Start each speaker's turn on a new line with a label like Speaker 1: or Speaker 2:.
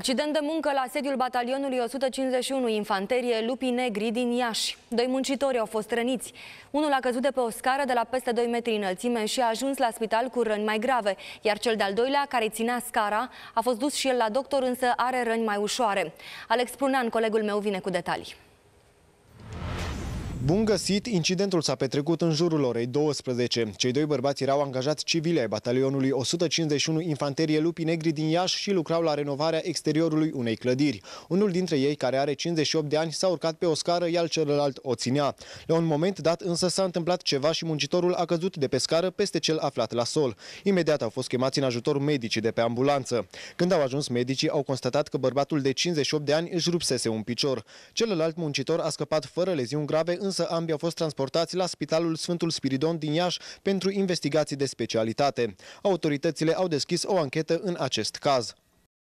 Speaker 1: Accident de muncă la sediul batalionului 151 Infanterie Lupii Negri din Iași. Doi muncitori au fost răniți. Unul a căzut de pe o scară de la peste 2 metri înălțime și a ajuns la spital cu răni mai grave, iar cel de-al doilea, care ținea scara, a fost dus și el la doctor, însă are răni mai ușoare. Alex Prunan, colegul meu, vine cu detalii.
Speaker 2: Bun găsit! Incidentul s-a petrecut în jurul orei 12. Cei doi bărbați erau angajați civile, ai batalionului 151 Infanterie Lupi Negri din Iași și lucrau la renovarea exteriorului unei clădiri. Unul dintre ei, care are 58 de ani, s-a urcat pe o scară, iar celălalt o ținea. La un moment dat însă s-a întâmplat ceva și muncitorul a căzut de pe scară peste cel aflat la sol. Imediat au fost chemați în ajutor medicii de pe ambulanță. Când au ajuns medicii, au constatat că bărbatul de 58 de ani își rupsese un picior. Celălalt muncitor a scăpat fără leziuni grave, însă însă ambii au fost transportați la Spitalul Sfântul Spiridon din Iași pentru investigații de specialitate. Autoritățile au deschis o anchetă în acest caz.